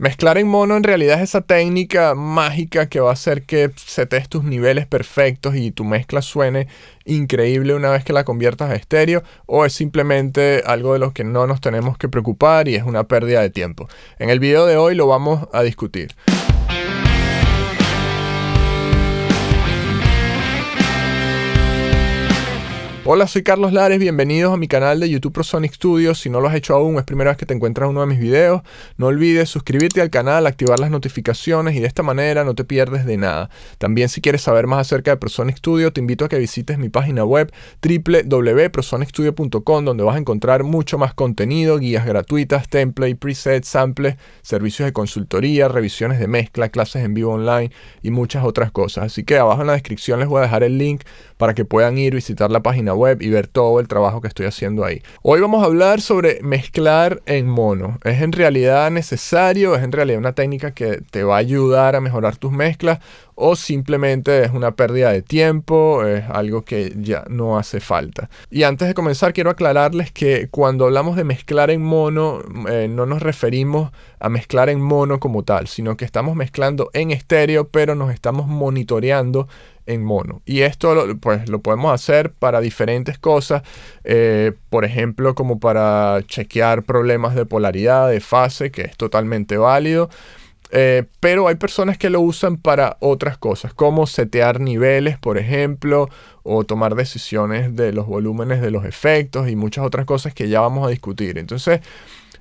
Mezclar en mono en realidad es esa técnica mágica que va a hacer que setes tus niveles perfectos y tu mezcla suene increíble una vez que la conviertas a estéreo o es simplemente algo de lo que no nos tenemos que preocupar y es una pérdida de tiempo. En el video de hoy lo vamos a discutir. Hola, soy Carlos Lares, bienvenidos a mi canal de YouTube ProSonic Studios. Si no lo has hecho aún, es primera vez que te encuentras uno de mis videos. No olvides suscribirte al canal, activar las notificaciones y de esta manera no te pierdes de nada. También si quieres saber más acerca de ProSonic Studio, te invito a que visites mi página web www.prosonicstudio.com donde vas a encontrar mucho más contenido, guías gratuitas, templates, presets, samples, servicios de consultoría, revisiones de mezcla, clases en vivo online y muchas otras cosas. Así que abajo en la descripción les voy a dejar el link para que puedan ir, visitar la página web y ver todo el trabajo que estoy haciendo ahí. Hoy vamos a hablar sobre mezclar en mono. ¿Es en realidad necesario? ¿Es en realidad una técnica que te va a ayudar a mejorar tus mezclas? ¿O simplemente es una pérdida de tiempo? ¿Es algo que ya no hace falta? Y antes de comenzar, quiero aclararles que cuando hablamos de mezclar en mono, eh, no nos referimos a mezclar en mono como tal, sino que estamos mezclando en estéreo, pero nos estamos monitoreando en mono. Y esto lo, pues lo podemos hacer para diferentes cosas, eh, por ejemplo como para chequear problemas de polaridad, de fase, que es totalmente válido. Eh, pero hay personas que lo usan para otras cosas, como setear niveles, por ejemplo, o tomar decisiones de los volúmenes de los efectos y muchas otras cosas que ya vamos a discutir. Entonces,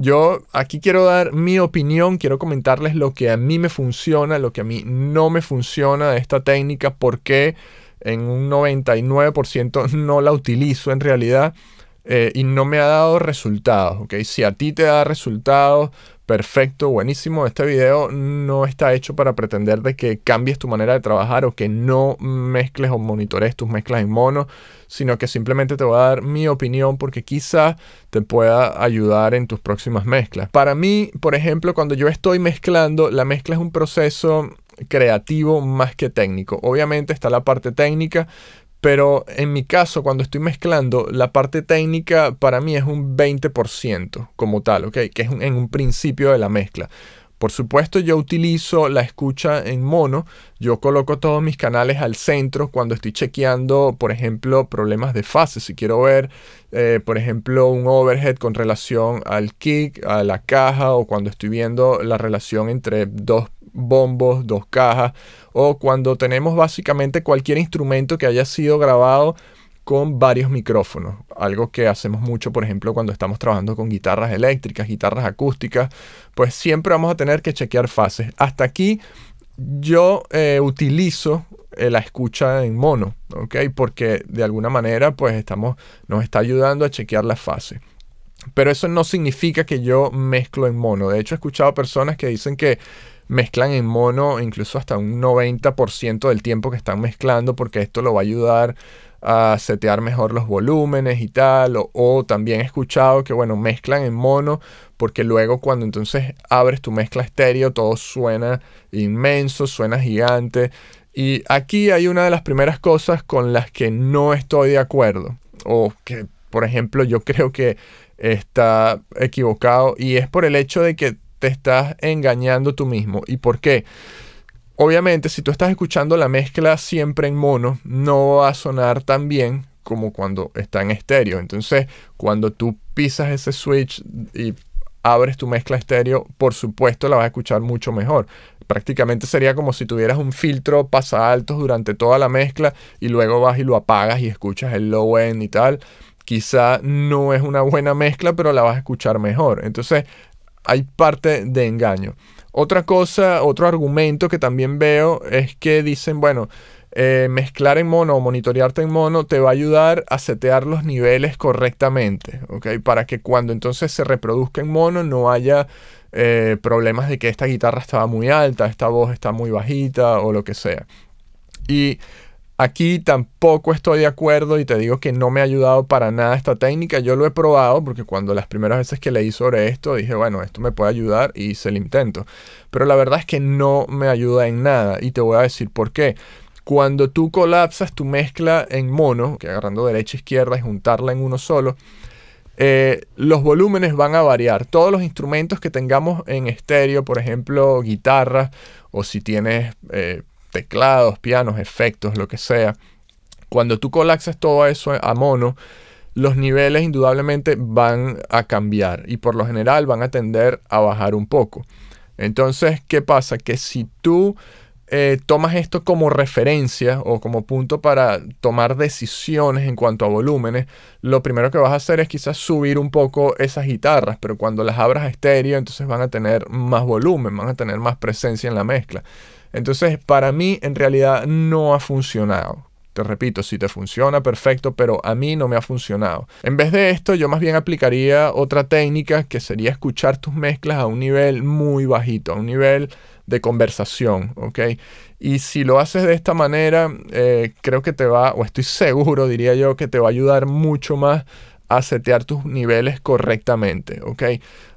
yo aquí quiero dar mi opinión, quiero comentarles lo que a mí me funciona, lo que a mí no me funciona de esta técnica, porque en un 99% no la utilizo en realidad. Eh, y no me ha dado resultados, ¿ok? Si a ti te da resultados, perfecto, buenísimo. Este video no está hecho para pretender de que cambies tu manera de trabajar o que no mezcles o monitores tus mezclas en mono, sino que simplemente te voy a dar mi opinión porque quizás te pueda ayudar en tus próximas mezclas. Para mí, por ejemplo, cuando yo estoy mezclando, la mezcla es un proceso creativo más que técnico. Obviamente está la parte técnica, pero en mi caso, cuando estoy mezclando, la parte técnica para mí es un 20% como tal, ¿ok? Que es en un principio de la mezcla. Por supuesto, yo utilizo la escucha en mono. Yo coloco todos mis canales al centro cuando estoy chequeando, por ejemplo, problemas de fase. Si quiero ver, eh, por ejemplo, un overhead con relación al kick, a la caja, o cuando estoy viendo la relación entre dos bombos, dos cajas, o cuando tenemos básicamente cualquier instrumento que haya sido grabado con varios micrófonos, algo que hacemos mucho, por ejemplo, cuando estamos trabajando con guitarras eléctricas, guitarras acústicas, pues siempre vamos a tener que chequear fases. Hasta aquí yo eh, utilizo eh, la escucha en mono, ¿ok? Porque de alguna manera, pues estamos, nos está ayudando a chequear las fases. Pero eso no significa que yo mezclo en mono. De hecho, he escuchado personas que dicen que mezclan en mono incluso hasta un 90% del tiempo que están mezclando porque esto lo va a ayudar a setear mejor los volúmenes y tal. O, también he escuchado que, bueno, mezclan en mono porque luego cuando entonces abres tu mezcla estéreo todo suena inmenso, suena gigante. Y aquí hay una de las primeras cosas con las que no estoy de acuerdo. O que, por ejemplo, yo creo que está equivocado. Y es por el hecho de que te estás engañando tú mismo. ¿Y por qué? Obviamente, si tú estás escuchando la mezcla siempre en mono, no va a sonar tan bien como cuando está en estéreo. Entonces, cuando tú pisas ese switch y abres tu mezcla estéreo, por supuesto la vas a escuchar mucho mejor. Prácticamente sería como si tuvieras un filtro pasa altos durante toda la mezcla y luego vas y lo apagas y escuchas el low end y tal. Quizá no es una buena mezcla, pero la vas a escuchar mejor. Entonces, hay parte de engaño. Otra cosa, otro argumento que también veo es que dicen, bueno, eh, mezclar en mono o monitorearte en mono te va a ayudar a setear los niveles correctamente, ¿ok? Para que cuando entonces se reproduzca en mono no haya eh, problemas de que esta guitarra estaba muy alta, esta voz está muy bajita o lo que sea. Y Aquí tampoco estoy de acuerdo y te digo que no me ha ayudado para nada esta técnica. Yo lo he probado porque cuando las primeras veces que leí sobre esto dije, bueno, esto me puede ayudar y hice el intento. Pero la verdad es que no me ayuda en nada y te voy a decir por qué. Cuando tú colapsas tu mezcla en mono, que agarrando derecha, e izquierda y juntarla en uno solo, eh, los volúmenes van a variar. Todos los instrumentos que tengamos en estéreo, por ejemplo, guitarra, o si tienes eh, teclados, pianos, efectos, lo que sea. Cuando tú colapsas todo eso a mono, los niveles indudablemente van a cambiar y por lo general van a tender a bajar un poco. Entonces, ¿qué pasa? Que si tú eh, tomas esto como referencia o como punto para tomar decisiones en cuanto a volúmenes, lo primero que vas a hacer es quizás subir un poco esas guitarras, pero cuando las abras a estéreo, entonces van a tener más volumen, van a tener más presencia en la mezcla. Entonces, para mí en realidad no ha funcionado. Te repito, si te funciona, perfecto, pero a mí no me ha funcionado. En vez de esto, yo más bien aplicaría otra técnica que sería escuchar tus mezclas a un nivel muy bajito, a un nivel de conversación, ¿ok? Y si lo haces de esta manera, eh, creo que te va, o estoy seguro, diría yo, que te va a ayudar mucho más a setear tus niveles correctamente, ¿ok?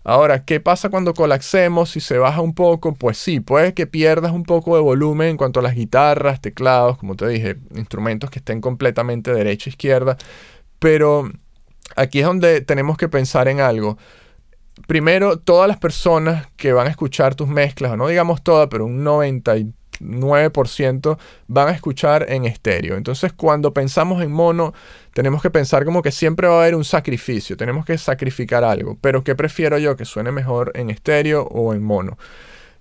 Ahora, ¿qué pasa cuando colapsemos? Si se baja un poco, pues sí, puede que pierdas un poco de volumen en cuanto a las guitarras, teclados, como te dije, instrumentos que estén completamente derecha izquierda, pero aquí es donde tenemos que pensar en algo. Primero, todas las personas que van a escuchar tus mezclas, o no digamos todas, pero un 90 9% van a escuchar en estéreo. Entonces, cuando pensamos en mono, tenemos que pensar como que siempre va a haber un sacrificio, tenemos que sacrificar algo, pero ¿qué prefiero yo? Que suene mejor en estéreo o en mono.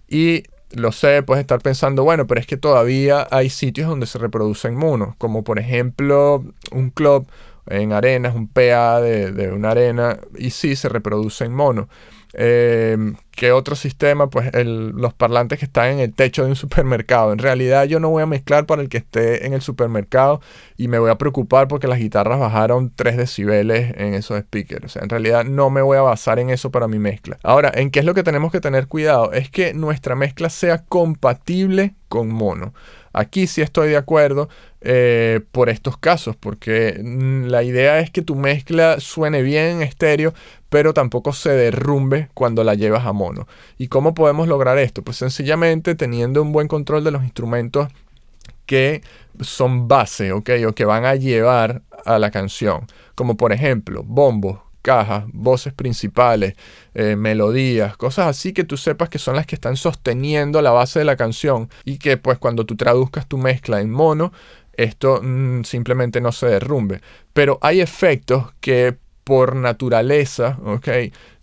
Y lo sé, puedes estar pensando, bueno, pero es que todavía hay sitios donde se reproducen mono, como por ejemplo un club en arenas, un PA de, una arena, y sí se reproduce en mono. Eh, qué otro sistema, pues los parlantes que están en el techo de un supermercado. En realidad yo no voy a mezclar para el que esté en el supermercado y me voy a preocupar porque las guitarras bajaron 3 decibeles en esos speakers. en realidad no me voy a basar en eso para mi mezcla. Ahora, ¿en qué es lo que tenemos que tener cuidado? Es que nuestra mezcla sea compatible con mono. Aquí sí estoy de acuerdo eh, por estos casos, porque mm, la idea es que tu mezcla suene bien en estéreo, pero tampoco se derrumbe cuando la llevas a mono. ¿Y cómo podemos lograr esto? Pues sencillamente teniendo un buen control de los instrumentos que son base, ¿ok? O que van a llevar a la canción. Como por ejemplo, bombos, cajas, voces principales, eh, melodías, cosas así que tú sepas que son las que están sosteniendo la base de la canción y que pues cuando tú traduzcas tu mezcla en mono, esto mm, simplemente no se derrumbe. Pero hay efectos que por naturaleza, ok,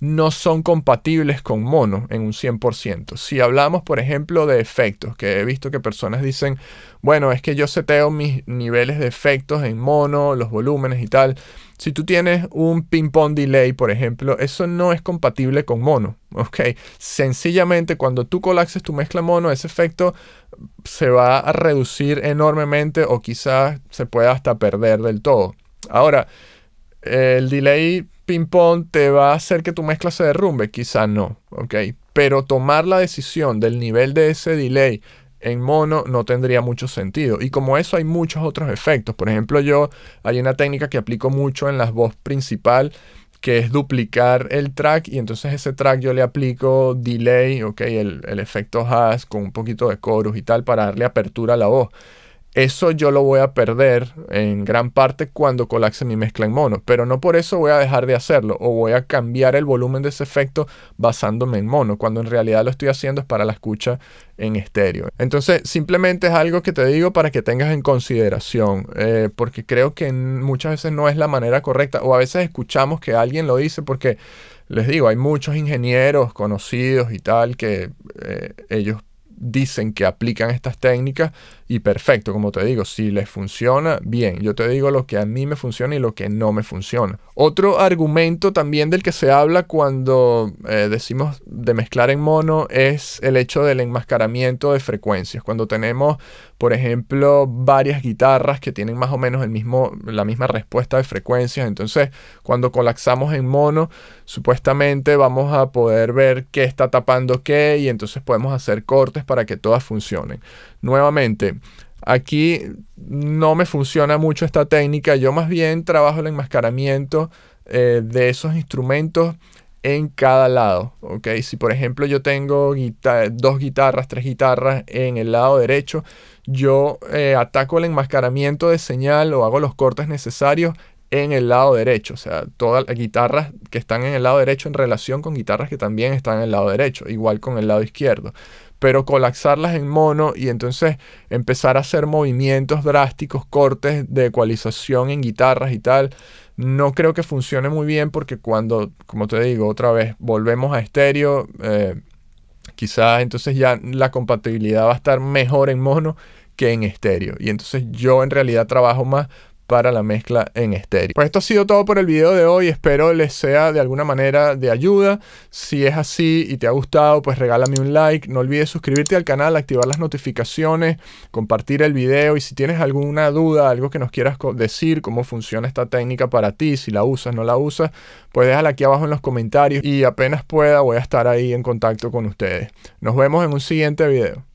no son compatibles con mono en un 100%. Si hablamos, por ejemplo, de efectos, que he visto que personas dicen, bueno, es que yo seteo mis niveles de efectos en mono, los volúmenes y tal. Si tú tienes un ping-pong delay, por ejemplo, eso no es compatible con mono, ¿ok? Sencillamente, cuando tú colapses tu mezcla mono, ese efecto se va a reducir enormemente o quizás se pueda hasta perder del todo. Ahora, el delay ping-pong te va a hacer que tu mezcla se derrumbe, quizá no, ¿ok? Pero tomar la decisión del nivel de ese delay en mono no tendría mucho sentido. Y como eso hay muchos otros efectos. Por ejemplo, yo hay una técnica que aplico mucho en la voz principal que es duplicar el track y entonces ese track yo le aplico delay, ok, el, el efecto has con un poquito de chorus y tal para darle apertura a la voz. Eso yo lo voy a perder en gran parte cuando colapse mi mezcla en mono, pero no por eso voy a dejar de hacerlo o voy a cambiar el volumen de ese efecto basándome en mono, cuando en realidad lo estoy haciendo es para la escucha en estéreo. Entonces simplemente es algo que te digo para que tengas en consideración, eh, porque creo que muchas veces no es la manera correcta o a veces escuchamos que alguien lo dice porque les digo, hay muchos ingenieros conocidos y tal que eh, ellos dicen que aplican estas técnicas, y perfecto, como te digo, si les funciona, bien. Yo te digo lo que a mí me funciona y lo que no me funciona. Otro argumento también del que se habla cuando eh, decimos de mezclar en mono es el hecho del enmascaramiento de frecuencias. Cuando tenemos, por ejemplo, varias guitarras que tienen más o menos el mismo, la misma respuesta de frecuencias, entonces cuando colapsamos en mono, supuestamente vamos a poder ver qué está tapando qué y entonces podemos hacer cortes para que todas funcionen. Nuevamente, aquí no me funciona mucho esta técnica. Yo más bien trabajo el enmascaramiento eh, de esos instrumentos en cada lado. ¿ok? Si por ejemplo yo tengo dos guitarras, tres guitarras en el lado derecho, yo eh, ataco el enmascaramiento de señal o hago los cortes necesarios en el lado derecho, o sea, todas las guitarras que están en el lado derecho en relación con guitarras que también están en el lado derecho, igual con el lado izquierdo, pero colapsarlas en mono y entonces empezar a hacer movimientos drásticos, cortes de ecualización en guitarras y tal, no creo que funcione muy bien porque cuando, como te digo otra vez, volvemos a estéreo, eh, quizás entonces ya la compatibilidad va a estar mejor en mono que en estéreo. Y entonces yo en realidad trabajo más para la mezcla en estéreo. Pues esto ha sido todo por el video de hoy, espero les sea de alguna manera de ayuda. Si es así y te ha gustado, pues regálame un like. No olvides suscribirte al canal, activar las notificaciones, compartir el video y si tienes alguna duda, algo que nos quieras decir, cómo funciona esta técnica para ti, si la usas, no la usas, pues déjala aquí abajo en los comentarios y apenas pueda voy a estar ahí en contacto con ustedes. Nos vemos en un siguiente video.